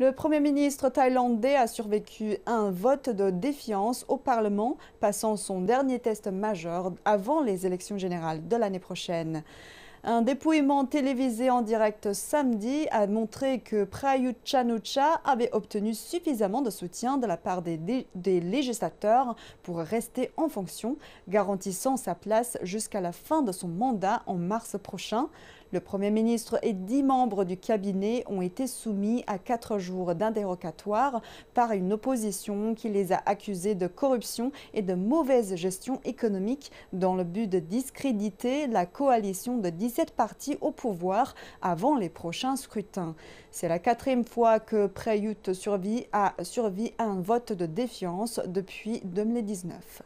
Le Premier ministre thaïlandais a survécu à un vote de défiance au Parlement, passant son dernier test majeur avant les élections générales de l'année prochaine. Un dépouillement télévisé en direct samedi a montré que Prayut Chanucha avait obtenu suffisamment de soutien de la part des législateurs pour rester en fonction, garantissant sa place jusqu'à la fin de son mandat en mars prochain. Le Premier ministre et dix membres du cabinet ont été soumis à quatre jours d'interrogatoire par une opposition qui les a accusés de corruption et de mauvaise gestion économique dans le but de discréditer la coalition de 17 partis au pouvoir avant les prochains scrutins. C'est la quatrième fois que Prayut a a à un vote de défiance depuis 2019.